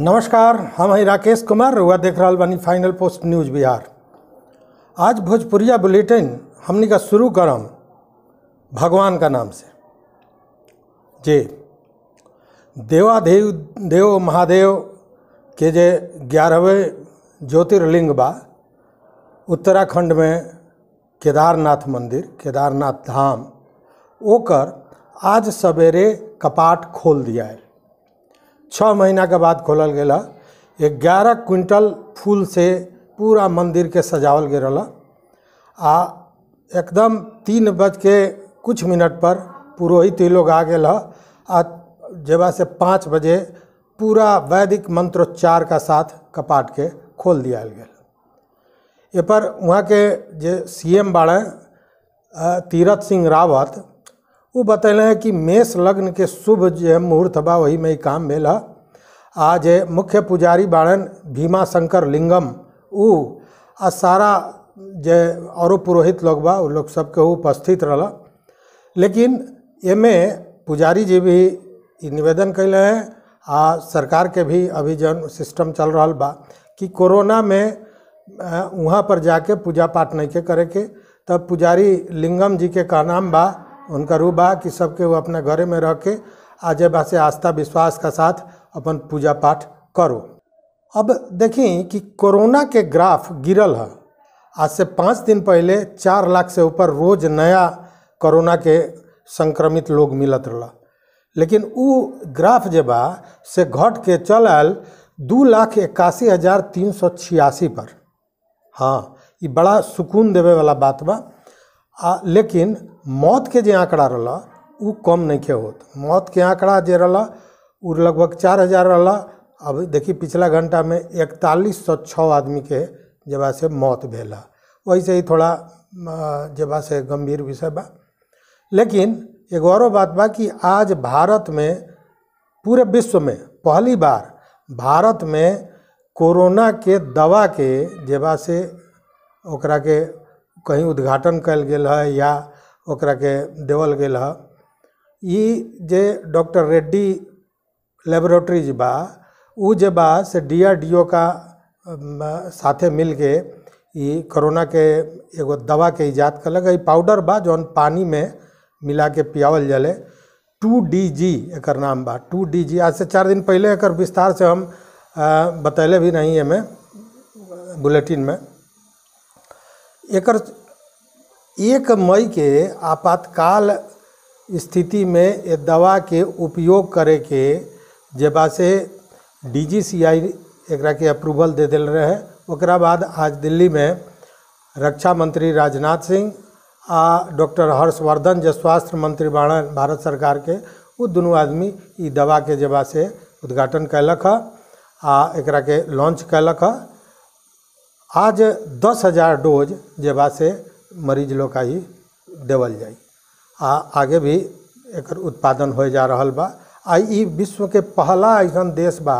नमस्कार हम हैं राकेश कुमार हुआ देख रहा बानी फाइनल पोस्ट न्यूज बिहार आज भोजपुरिया बुलेटिन हमने का शुरू करम भगवान का नाम से जे देवादेव देव महादेव के जे ग्यारहवें ज्योतिर्लिंग बा उत्तराखंड में केदारनाथ मंदिर केदारनाथ धाम ओकर आज सवेरे कपाट खोल दिया है छः महीना के बाद खोलल गया ग्यारह क्विंटल फूल से पूरा मंदिर के सजावल गए रहा आ एकदम तीन बज के कुछ मिनट पर पुरोहित लोग आ गए आ जेबा से पाँच बजे पूरा वैदिक मंत्रोच्चार का साथ कपाट के खोल दिया गया ये पर वहाँ के जे सी एम बाड़े तीरथ सिंह रावत वो बतैल है कि मेष लग्न के शुभ जो है मुहूर्त बा वही में काम मेला आज मुख्य पुजारी बाड़न भीमा शंकर लिंगम उ आ सारा जे और पुरोहित लोग बा लोग सबके उपस्थित रहा लेकिन एमे पुजारी जी भी निवेदन कैले हैं आ सरकार के भी अभी जन सिस्टम चल रहा बा कि कोरोना में वहाँ पर जाके पूजा पाठ नहीं के करे के तब पुजारी लिंगम जी के का नाम बा उनका रूप बा कि सबके वो अपने घरे में रह के आज से आस्था विश्वास का साथ अपन पूजा पाठ करो अब देखें कि कोरोना के ग्राफ गिरल है आज से पाँच दिन पहले चार लाख से ऊपर रोज नया कोरोना के संक्रमित लोग मिलत रहा लेकिन उ ग्राफ जे बा से घट के चल आयल दू लाख इक्यासी हज़ार तीन सौ छियासी पर हाँ ये बड़ा सुकून देवे वाला बात बा आ लेकिन मौत के जो आंकड़ा रहा वो कम नहीं के होत मौत के आंकड़ा जो रहा उ लगभग चार हज़ार रहा अब देखिए पिछला घंटा में इकतालीस सौ छः आदमी के जब से मौत भेला वही से ही थोड़ा जब से गंभीर विषय बा लेकिन एक और बात बा कि आज भारत में पूरे विश्व में पहली बार भारत में कोरोना के दवा के जेबा से ओकरा के कहीं उद्घाटन कल गल हइ या के देवल गल जे डॉक्टर रेड्डी लेबोरेटरी बा जे बा से डी आर डी ओ का साथे मिल के कोरोना के एगो दवा के इजाद कल पाउडर बा जौन पानी में मिला के पियावल जाले टू डी जी एक नाम बा टू डी जी आज से चार दिन पहले एक विस्तार से हम बतैले भी नहीं एमें बुलेटिन में एक एक मई के आपातकाल स्थिति में ये दवा के उपयोग करे के जेबा से डी जी सी आई एकरा के अप्रूवल दे दिल रहे ओकरा बाद आज दिल्ली में रक्षा मंत्री राजनाथ सिंह आ डॉक्टर हर्षवर्धन जो स्वास्थ्य मंत्री बाण भारत सरकार के वो दोनों आदमी इ दवा के जेबा से उद्घाटन कैलक है आ एकरा के लॉन्च कैलक है आज दस हज़ार डोज जेबा से मरीज लोग का ही देवल जाए आ आगे भी एक उत्पादन हो जा रहा बा आ ई विश्व के पहला ऐसा देश बा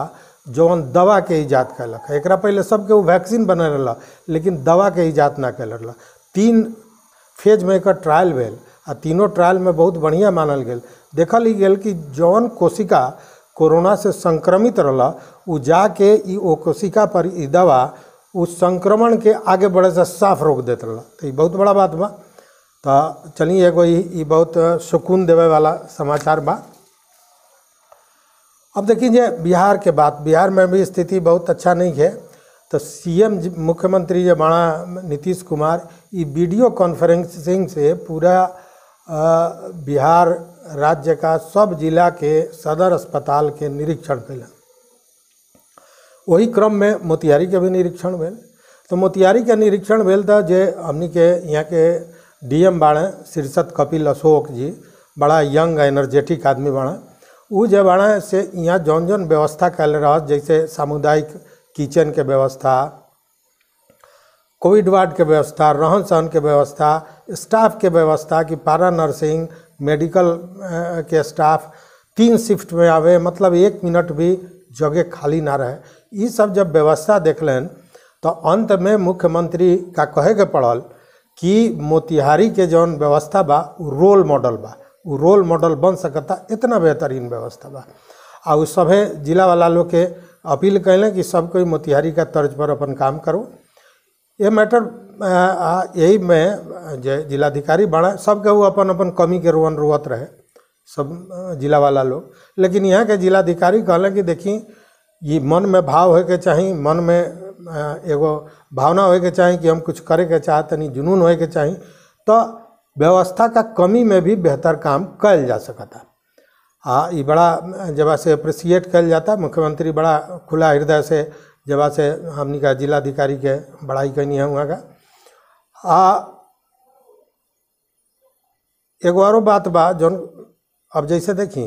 जौन दवा के ईजाद कैलक एक पहले सबके वो वैक्सीन बना रहा लेकिन दवा के ईजाद ना कल रहा तीन फेज में एक ट्रायल भेल आ तीनों ट्रायल में बहुत बढ़िया मानल गया देखल ही गया कि जौन कोशिका कोरोना से संक्रमित रहा उ जाके कोशिका पर दवा उस संक्रमण के आगे बढ़े से साफ रोक दे तो बहुत बड़ा बात बा तो चलिए एगो ये बहुत सुकून देवे वाला समाचार बा अब देखिए जे बिहार के बात बिहार में भी स्थिति बहुत अच्छा नहीं है तो सीएम मुख्यमंत्री जो बाणा नीतीश कुमार ये वीडियो कॉन्फ्रेंसिंग से पूरा बिहार राज्य का सब जिला के सदर अस्पताल के निरीक्षण कैलन वही क्रम में मोतिहारी के भी निरीक्षण भेल तो मोतिहारी के निरीक्षण भेल था जे के यहाँ के डीएम बाड़े शीर्षत कपिल अशोक जी बड़ा यंग एनर्जेटिक आदमी बाड़े उ जो बाड़े से यहाँ जौन जौन व्यवस्था कैल रह जैसे सामुदायिक किचन के व्यवस्था कोविड वार्ड के व्यवस्था रहन सहन के व्यवस्था स्टाफ के व्यवस्था कि पारा नर्सिंग मेडिकल के स्टाफ तीन शिफ्ट में आवे मतलब एक मिनट भी जगह खाली ना रहे ये सब जब व्यवस्था देखलन तो अंत में मुख्यमंत्री का कहे के पड़ल कि मोतिहारी के जौन व्यवस्था बा रोल मॉडल बा उ रोल मॉडल बन सकता इतना बेहतरीन व्यवस्था बा आ सभे जिला वाला लोग के अपील कैलें कि सब कोई मोतिहारी का तर्ज पर अपन काम करो ये मैटर यही में जिलाधिकारी बड़ा सबके अपन अपन कमी के रोवन रोवत रहे सब जिला वाला लोग लेकिन यहाँ के जिलाधिकारी कहें कि देखी ये मन में भाव हो चाहिए मन में एगो भावना हो चाहिए कि हम कुछ करे के चाहतनी जुनून हो चाहिए तो व्यवस्था का कमी में भी बेहतर काम कल जा सकता आ ये बड़ा जब से अप्रिसिएट कल जाता मुख्यमंत्री बड़ा खुला हृदय से जब से हमने का जिलाधिकारी के बड़ाई कनी है वहाँ का आ एगो और बात बा जो अब जैसे देखी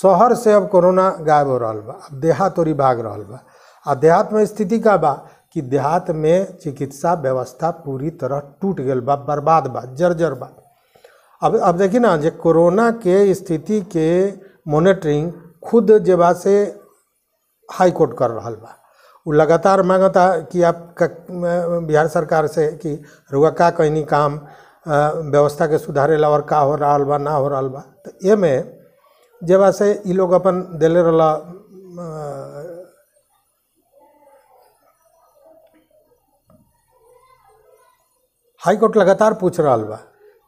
शहर से अब कोरोना गायब हो रहा बा अब देहात ओरी भाग रहा बा आ देहात में स्थिति का बा कि देहात में चिकित्सा व्यवस्था पूरी तरह टूट गल बा बर्बाद बा जर्जर बा अब अब देखी ना जे कोरोना के स्थिति के मॉनिटरिंग खुद जब से हाई कोर्ट कर रहा बा वो लगातार मांगता कि आप बिहार सरकार से कि रुआ का कहीं काम व्यवस्था के सुधारे ला और का हो रहा बा ना हो रहा बा तो ये में जब से ये लोग अपन दिले रहा हाईकोर्ट लगातार पूछ रहा बा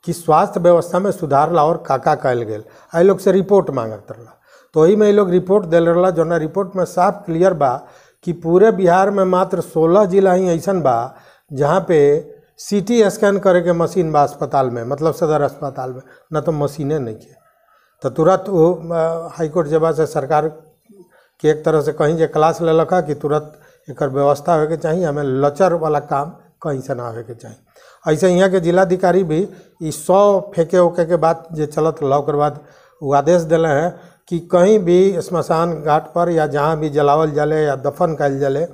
कि स्वास्थ्य व्यवस्था में सुधार ला और का का कल गया आई लोग से रिपोर्ट मांगत रहा तो वही में ये लोग रिपोर्ट दिल रहा जो रिपोर्ट में साफ क्लियर बा कि पूरे बिहार में मात्र 16 जिला ही ऐसा बा जहाँ पे सीटी स्कैन करे के मशीन बा अस्पताल में मतलब सदर अस्पताल में न तो मशीने नहीं है तो तुरंत वो हाईकोर्ट जब से सरकार के एक तरह से कहीं जो क्लास ले लखा कि तुरंत एक व्यवस्था हो चाहिए हमें लचर वाला काम कहीं से ना हो चाहिए ऐसे यहाँ के जिलाधिकारी भी इस सौ फेंके उके के बाद जो चलत लॉ के बाद वो आदेश दिले हैं कि कहीं भी स्मशान घाट पर या जहाँ भी जलावल जले या दफन कल जले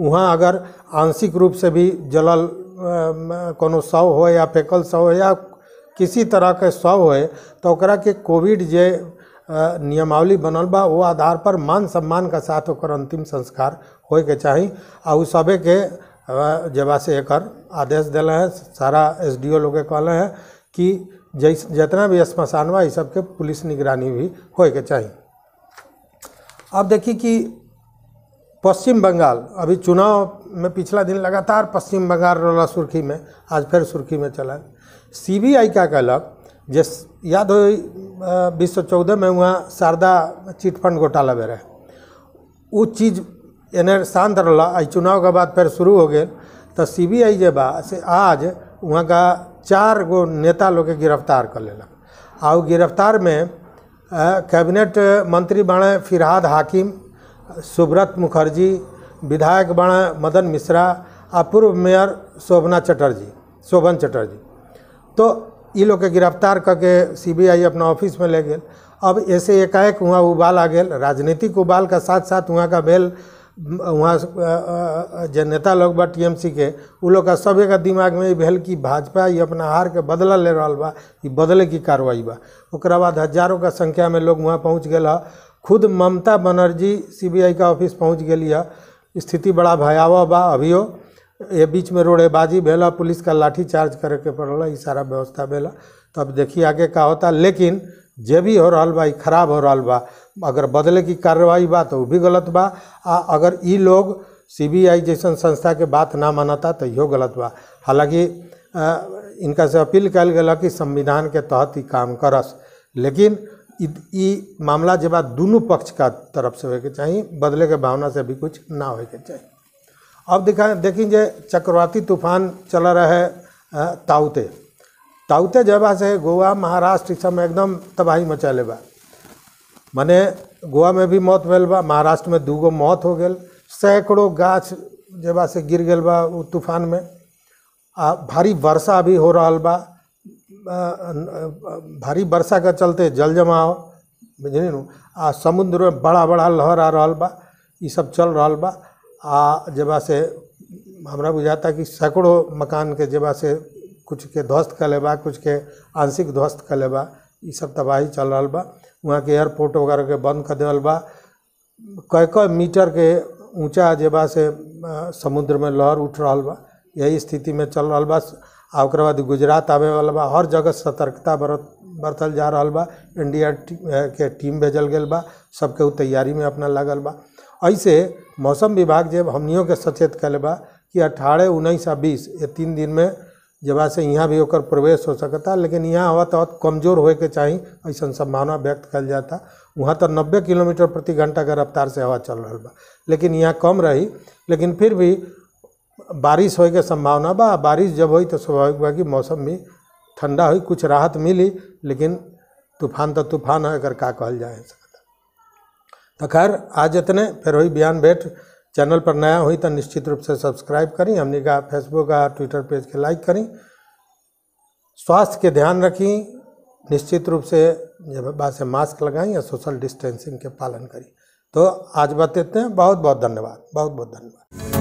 वहाँ अगर आंशिक रूप से भी जलल कोनो शव हो या फेकल शव हो या किसी तरह के शव हो तो ओकरा के कोविड जे नियमावली बनल बा वो आधार पर मान सम्मान के साथ ओकर अंतिम संस्कार हो के चाही आ उ सबे के जेबा से एकर आदेश दिले हैं सारा एस डी ओ लोग कहले हैं कि जितना भी स्मशान बा सबके पुलिस निगरानी भी हो के चाही अब देखी कि पश्चिम बंगाल अभी चुनाव में पिछला दिन लगातार पश्चिम बंगाल रोला सुर्खी में आज फिर सुर्खी में चला सीबीआई क्या कहलक जे याद हो बीस सौ चौदह में वहाँ शारदा चिटफंड घोटाला में रहे वो चीज़ एने शांत रहा आई चुनाव के बाद फिर शुरू हो गए तो सी बी आई जे बा से आज वहाँ का चार गो नेता लोग गिरफ्तार कर लेलक आ गिरफ्तार में कैबिनेट मंत्री बने फिरहाद हाकिम सुब्रत मुखर्जी विधायक बण मदन मिश्रा आ पूर्व मेयर शोभना चटर्जी शोभन चटर्जी तो ये लोग के गिरफ्तार करके सीबीआई अपना ऑफिस में ले गए अब ऐसे एकाएक वहाँ उबाल आ गए राजनीतिक उबाल का साथ साथ वहाँ का बेल वहाँ जो नेता लोग बा टीएमसी के उ लोग का सभी का दिमाग में ये कि भाजपा ये अपना हार के बदला ले रहा बा बदले की कार्रवाई बा बाद हजारों का संख्या में लोग वहाँ पहुँच गया खुद ममता बनर्जी सीबीआई का ऑफिस पहुँच गई है स्थिति बड़ा भयावह बा अभियो ये बीच में रोडेबाजी भेला पुलिस का लाठी चार्ज करे के पड़ल ये सारा व्यवस्था भेला तो अब देखिए आगे का होता लेकिन जे भी हो रहा बा खराब हो रहा बा अगर बदले की कार्रवाई बा तो वो भी गलत बा आ अगर इ लोग सी बी आई जैसन संस्था के बात ना मानता तो यो गलत बा हालांकि इनका से अपील कल गया कि संविधान के तहत ही काम करस लेकिन मामला जब दूनू पक्ष का तरफ से हो चाहिए बदले के भावना से भी कुछ ना हो चाहिए अब दिखा देखी जे चक्रवाती तूफान चल रहे ताउते ताउते जब से गोवा महाराष्ट्र सब एकदम तबाही मचल बा मने गोवा में भी मौत भेल बा महाराष्ट्र में दूगो मौत हो गए सैकड़ों गाछ जब से गिर गल बा तूफान में आ भारी वर्षा भी हो रहा बा भारी वर्षा के चलते जल जमाव बुझलिए आ समुद्र में बड़ा बड़ा लहर आ रहा बा ये सब चल रहा बा आ जेबा से हमारा बुझाता कि सैकड़ों मकान के जेबा से कुछ के ध्वस्त कर बा कुछ के आंशिक ध्वस्त कर बा ये सब तबाही चल रहा बा वहाँ के एयरपोर्ट वगैरह के बंद कर देवल बा कई कई मीटर के ऊंचा जेबा से समुद्र में लहर उठ रहा बा यही स्थिति में चल रहा बा आकर बाद गुजरात आवे वाला बा हर जगह सतर्कता बरत बरतल जा रहा बा इंडिया टी, के टीम भेजल गया बा सबके उ तैयारी में अपना लागल बा ऐसे मौसम विभाग जब हमनियों के सचेत कल बा कि अठारह उन्नीस आ बीस ये तीन दिन में जब से यहाँ भी होकर प्रवेश हो सकता लेकिन यहाँ हवा तो कमज़ोर हो के ऐसा संभावना व्यक्त कल जाता वहाँ तो नब्बे किलोमीटर प्रति घंटा के रफ्तार से हवा चल रहा बा लेकिन यहाँ कम रही लेकिन फिर भी बारिश होए के संभावना बा बारिश जब हुई तो स्वाभाविक बा कि मौसम भी ठंडा हुई कुछ राहत मिली लेकिन तूफान तो तूफान है अगर का कहल जाए तो खैर आज इतने फिर वही बयान भेंट चैनल पर नया हुई तो निश्चित रूप से सब्सक्राइब करी हमने का फेसबुक का ट्विटर पेज के लाइक करी स्वास्थ्य के ध्यान रखी निश्चित रूप से जब बात से मास्क लगाई या सोशल डिस्टेंसिंग के पालन करी तो आज बात इतने बहुत बहुत धन्यवाद बहुत बहुत धन्यवाद